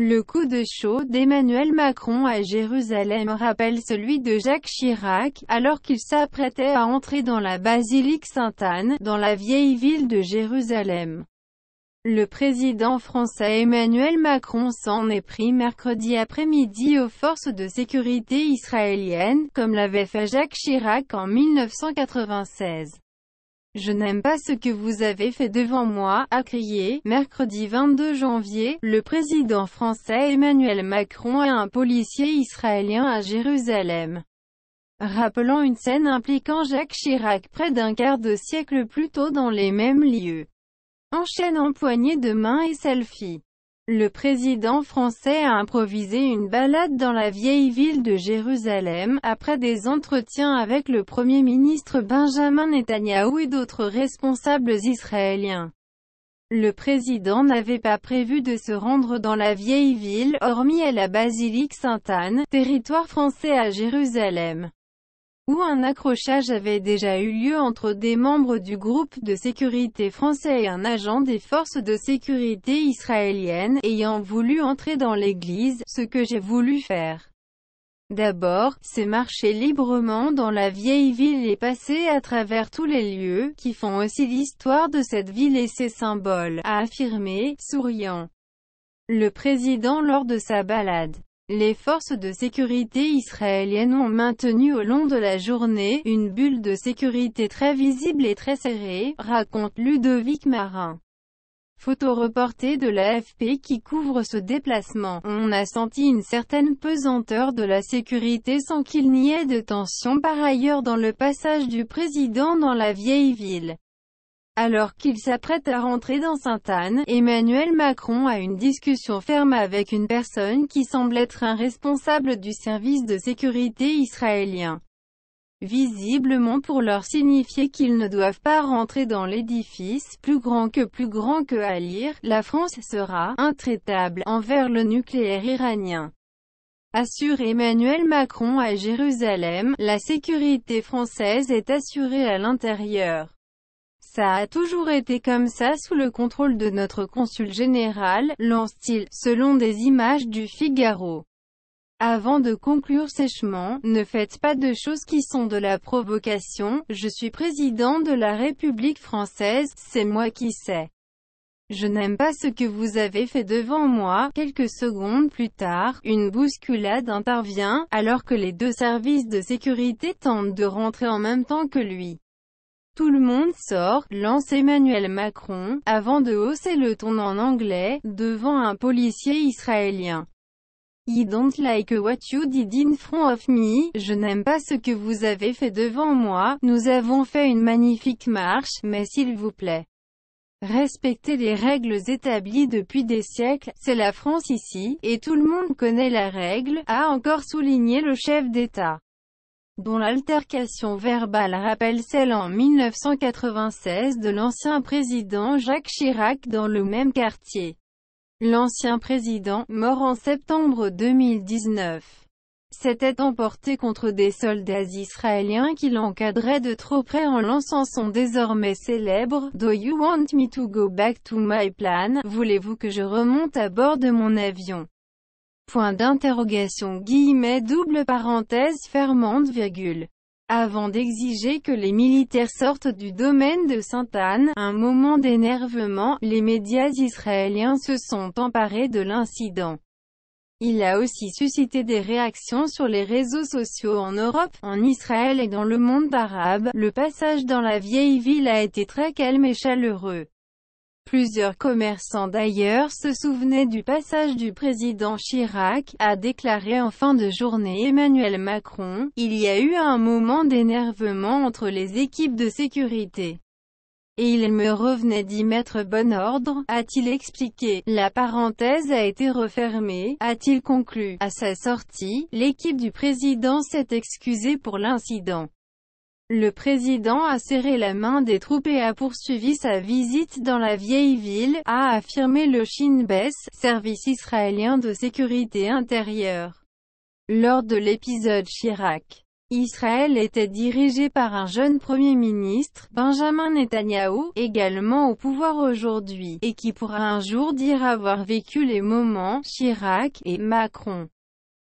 Le coup de chaud d'Emmanuel Macron à Jérusalem rappelle celui de Jacques Chirac, alors qu'il s'apprêtait à entrer dans la basilique Sainte-Anne, dans la vieille ville de Jérusalem. Le président français Emmanuel Macron s'en est pris mercredi après-midi aux forces de sécurité israéliennes, comme l'avait fait Jacques Chirac en 1996. Je n'aime pas ce que vous avez fait devant moi, a crié, mercredi 22 janvier, le président français Emmanuel Macron à un policier israélien à Jérusalem. Rappelant une scène impliquant Jacques Chirac près d'un quart de siècle plus tôt dans les mêmes lieux. Enchaîne en poignée de main et selfie. Le président français a improvisé une balade dans la vieille ville de Jérusalem, après des entretiens avec le premier ministre Benjamin Netanyahu et d'autres responsables israéliens. Le président n'avait pas prévu de se rendre dans la vieille ville, hormis à la basilique Sainte-Anne, territoire français à Jérusalem où un accrochage avait déjà eu lieu entre des membres du groupe de sécurité français et un agent des forces de sécurité israéliennes, ayant voulu entrer dans l'église, ce que j'ai voulu faire. D'abord, c'est marcher librement dans la vieille ville et passer à travers tous les lieux, qui font aussi l'histoire de cette ville et ses symboles, a affirmé, souriant, le président lors de sa balade. Les forces de sécurité israéliennes ont maintenu au long de la journée une bulle de sécurité très visible et très serrée, raconte Ludovic Marin. Photo reportée de l'AFP qui couvre ce déplacement, on a senti une certaine pesanteur de la sécurité sans qu'il n'y ait de tension par ailleurs dans le passage du président dans la vieille ville. Alors qu'il s'apprête à rentrer dans Sainte-Anne, Emmanuel Macron a une discussion ferme avec une personne qui semble être un responsable du service de sécurité israélien. Visiblement pour leur signifier qu'ils ne doivent pas rentrer dans l'édifice, plus grand que plus grand que à lire, la France sera intraitable envers le nucléaire iranien assure Emmanuel Macron à Jérusalem, la sécurité française est assurée à l'intérieur. Ça a toujours été comme ça sous le contrôle de notre consul général, lance-t-il, selon des images du Figaro. Avant de conclure sèchement, ne faites pas de choses qui sont de la provocation, je suis président de la République française, c'est moi qui sais. Je n'aime pas ce que vous avez fait devant moi. Quelques secondes plus tard, une bousculade intervient, alors que les deux services de sécurité tentent de rentrer en même temps que lui. Tout le monde sort, lance Emmanuel Macron, avant de hausser le ton en anglais, devant un policier israélien. I don't like what you did in front of me, je n'aime pas ce que vous avez fait devant moi, nous avons fait une magnifique marche, mais s'il vous plaît. Respectez les règles établies depuis des siècles, c'est la France ici, et tout le monde connaît la règle, a encore souligné le chef d'État dont l'altercation verbale rappelle celle en 1996 de l'ancien président Jacques Chirac dans le même quartier. L'ancien président, mort en septembre 2019, s'était emporté contre des soldats israéliens qui l'encadraient de trop près en lançant son désormais célèbre « Do you want me to go back to my plan ?»« Voulez-vous que je remonte à bord de mon avion ?» Point d'interrogation guillemets double parenthèse fermante virgule. Avant d'exiger que les militaires sortent du domaine de Sainte-Anne, un moment d'énervement, les médias israéliens se sont emparés de l'incident. Il a aussi suscité des réactions sur les réseaux sociaux en Europe, en Israël et dans le monde arabe. Le passage dans la vieille ville a été très calme et chaleureux. Plusieurs commerçants d'ailleurs se souvenaient du passage du président Chirac, a déclaré en fin de journée Emmanuel Macron. Il y a eu un moment d'énervement entre les équipes de sécurité. Et il me revenait d'y mettre bon ordre, a-t-il expliqué. La parenthèse a été refermée, a-t-il conclu. À sa sortie, l'équipe du président s'est excusée pour l'incident. Le président a serré la main des troupes et a poursuivi sa visite dans la vieille ville, a affirmé le Shin Bet, service israélien de sécurité intérieure. Lors de l'épisode Chirac, Israël était dirigé par un jeune premier ministre, Benjamin Netanyahu, également au pouvoir aujourd'hui, et qui pourra un jour dire avoir vécu les moments Chirac et Macron.